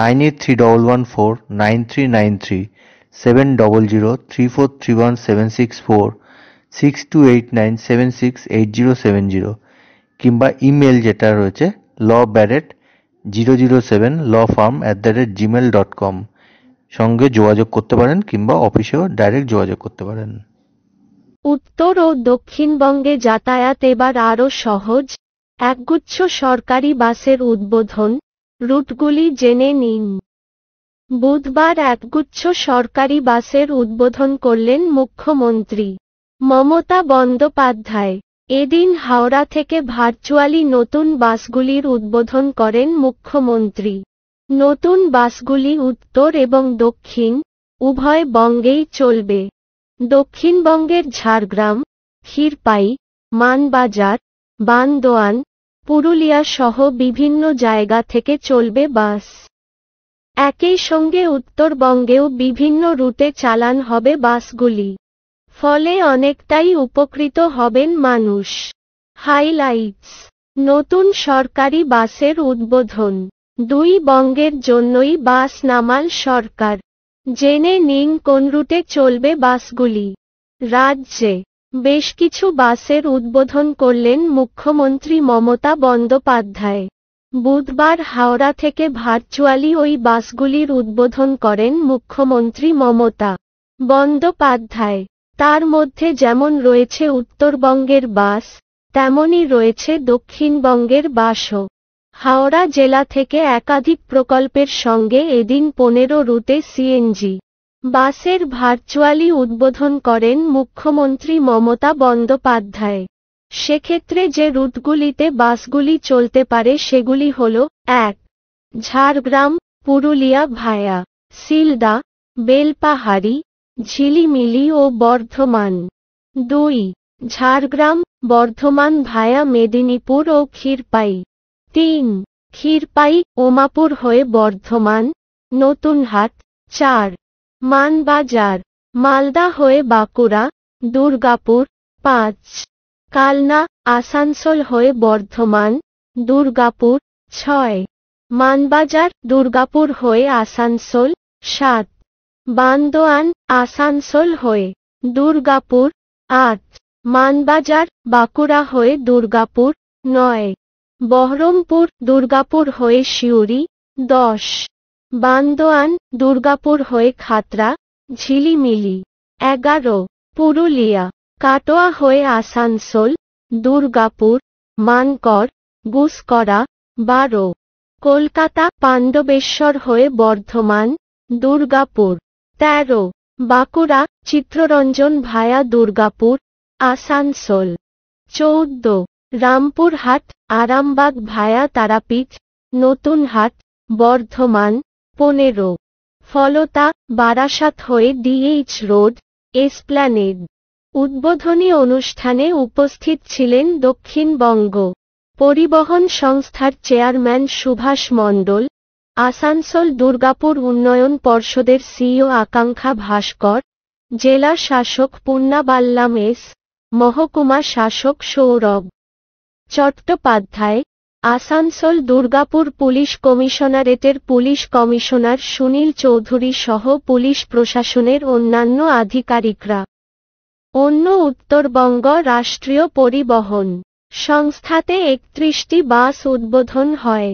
nine eight three double one four nine three nine three seven double zero three four three one seven six four six two eight nine seven six eight zero seven zero কিংবা email যেটা রয়েছে law Barrett zero zero seven law firm at the rate Gmail dot com সঙ্গে যোগাযোগ করতে পারেন কিংবা অফিসেও direct যোগাযোগ করতে পারেন উত্তর ও দক্ষিণবঙ্গে যাতায়াত এবার আরও সহজ একগুচ্ছ সরকারি বাসের উদ্বোধন রুটগুলি জেনে নিন বুধবার একগুচ্ছ সরকারি বাসের উদ্বোধন করলেন মুখ্যমন্ত্রী মমতা বন্দ্যোপাধ্যায় এদিন হাওড়া থেকে ভার্চুয়ালি নতুন বাসগুলির উদ্বোধন করেন মুখ্যমন্ত্রী নতুন বাসগুলি উত্তর এবং দক্ষিণ উভয় বঙ্গেই চলবে দক্ষিণবঙ্গের ঝাড়গ্রাম ক্ষীরপাই মানবাজার বান্দোয়ান পুরুলিয়া সহ বিভিন্ন জায়গা থেকে চলবে বাস একই সঙ্গে উত্তরবঙ্গেও বিভিন্ন রুটে চালান হবে বাসগুলি ফলে অনেকটাই উপকৃত হবেন মানুষ হাইলাইটস নতুন সরকারি বাসের উদ্বোধন দুই বঙ্গের জন্যই বাস নামাল সরকার জেনে নিন কোন রুটে চলবে বাসগুলি রাজ্যে বেশ কিছু বাসের উদ্বোধন করলেন মুখ্যমন্ত্রী মমতা বন্দ্যোপাধ্যায় বুধবার হাওড়া থেকে ভার্চুয়ালি ওই বাসগুলির উদ্বোধন করেন মুখ্যমন্ত্রী মমতা বন্দ্যোপাধ্যায় তার মধ্যে যেমন রয়েছে উত্তরবঙ্গের বাস তেমনই রয়েছে দক্ষিণবঙ্গের বাসও হাওড়া জেলা থেকে একাধিক প্রকল্পের সঙ্গে এদিন পনেরো রুটে সিএনজি বাসের ভার্চুয়ালি উদ্বোধন করেন মুখ্যমন্ত্রী মমতা বন্দ্যোপাধ্যায় সেক্ষেত্রে যে রুটগুলিতে বাসগুলি চলতে পারে সেগুলি হল এক ঝাড়গ্রাম পুরুলিয়া ভায়া সিলদা বেলপাহাড়ি ঝিলিমিলি ও বর্ধমান দুই ঝাড়গ্রাম বর্ধমান ভায়া মেদিনীপুর ও ক্ষীরপাই তিন ক্ষীরপাই ওমাপুর হয়ে বর্ধমান নতুনহাট চার মানবাজার মালদা হয়ে বাঁকুড়া দুর্গাপুর পাঁচ কালনা আসানসোল হয়ে বর্ধমান দুর্গাপুর ছয় মানবাজার দুর্গাপুর হয়ে আসানসোল সাত বান্দোয়ান আসানসোল হয়ে দুর্গাপুর আট মানবাজার বাঁকুড়া হয়ে দুর্গাপুর নয় বহরমপুর দুর্গাপুর হয়ে শিউরি দশ বান্দোয়ান দুর্গাপুর হয়ে খাতরা ঝিলিমিলি এগারো পুরুলিয়া কাটোয়া হয়ে আসানসোল দুর্গাপুর মানকর গুসকরা বারো কলকাতা পাণ্ডবেশ্বর হয়ে বর্ধমান দুর্গাপুর তেরো বাঁকুড়া চিত্ররঞ্জন ভায়া দুর্গাপুর আসানসোল চৌদ্দ রামপুরহাট আরামবাগ ভায়া তারাপীঠ নতুনহাট বর্ধমান পনেরো ফলতা বারাসাত হয়ে ডিএইচ রোড এসপ্ল্যানেড উদ্বোধনী অনুষ্ঠানে উপস্থিত ছিলেন দক্ষিণবঙ্গ পরিবহন সংস্থার চেয়ারম্যান সুভাষ মণ্ডল আসানসোল দুর্গাপুর উন্নয়ন পর্ষদের সিইও আকাঙ্ক্ষা ভাস্কর জেলা শাসক পূর্ণাবাল্লাম এস মহকুমা শাসক সৌরভ চট্টোপাধ্যায় আসানসোল দুর্গাপুর পুলিশ কমিশনারেটের পুলিশ কমিশনার সুনীল চৌধুরী সহ পুলিশ প্রশাসনের অন্যান্য আধিকারিকরা অন্য উত্তরবঙ্গ রাষ্ট্রীয় পরিবহন সংস্থাতে একত্রিশটি বাস উদ্বোধন হয়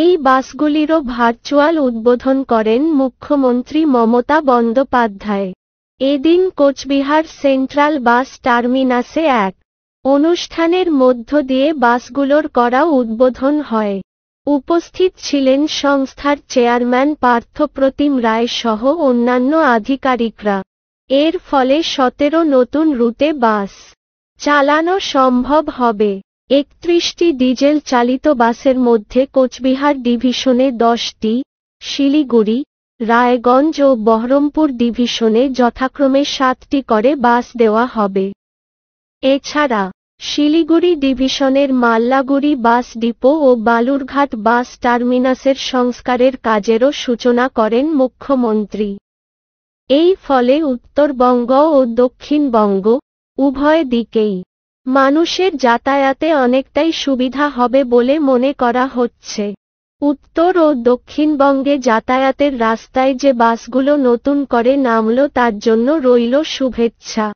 এই বাসগুলিরও ভার্চুয়াল উদ্বোধন করেন মুখ্যমন্ত্রী মমতা বন্দ্যোপাধ্যায় এদিন কোচবিহার সেন্ট্রাল বাস টার্মিনাসে এক অনুষ্ঠানের মধ্য দিয়ে বাসগুলোর করা উদ্বোধন হয় উপস্থিত ছিলেন সংস্থার চেয়ারম্যান পার্থপ্রতিম রায় সহ অন্যান্য আধিকারিকরা এর ফলে সতেরো নতুন রুটে বাস চালানো সম্ভব হবে একত্রিশটি ডিজেল চালিত বাসের মধ্যে কোচবিহার ডিভিশনে দশটি শিলিগুড়ি রায়গঞ্জ ও বহরমপুর ডিভিশনে যথাক্রমে সাতটি করে বাস দেওয়া হবে এছাড়া শিলিগুড়ি ডিভিশনের মাল্লাগুড়ি বাস ডিপো ও বালুরঘাট বাস টার্মিনাসের সংস্কারের কাজেরও সূচনা করেন মুখ্যমন্ত্রী এই ফলে উত্তরবঙ্গ ও দক্ষিণবঙ্গ উভয় দিকেই মানুষের যাতায়াতে অনেকটাই সুবিধা হবে বলে মনে করা হচ্ছে উত্তর ও দক্ষিণবঙ্গে যাতায়াতের রাস্তায় যে বাসগুলো নতুন করে নামল তার জন্য রইল শুভেচ্ছা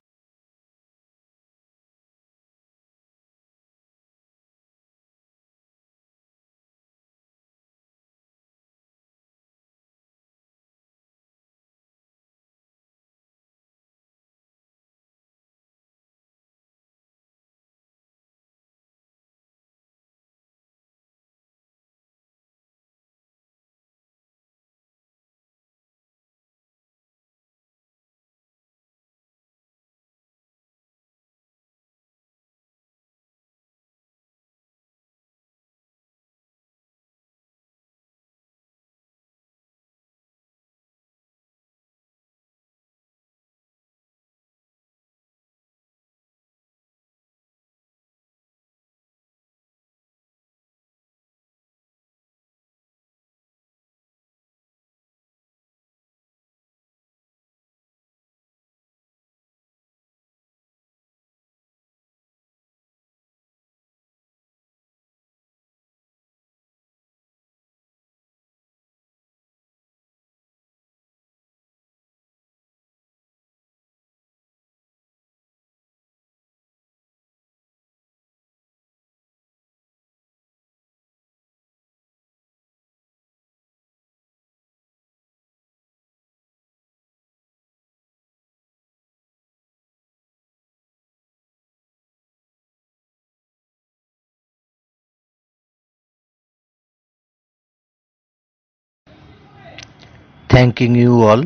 থ্যাংকিং ইউ অল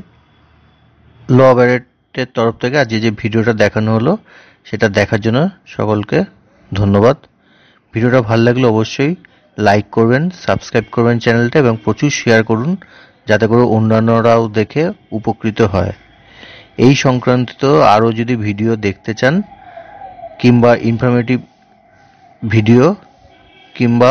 ল ব্যারেটের তরফ থেকে আর যে ভিডিওটা দেখানো হলো সেটা দেখার জন্য সকলকে ধন্যবাদ ভিডিওটা ভালো লাগলে অবশ্যই লাইক করবেন সাবস্ক্রাইব করবেন চ্যানেলটা এবং প্রচুর শেয়ার করুন যাতে করে অন্যান্যরাও দেখে উপকৃত হয় এই সংক্রান্ত আরও যদি ভিডিও দেখতে চান কিংবা ইনফরমেটিভ ভিডিও কিংবা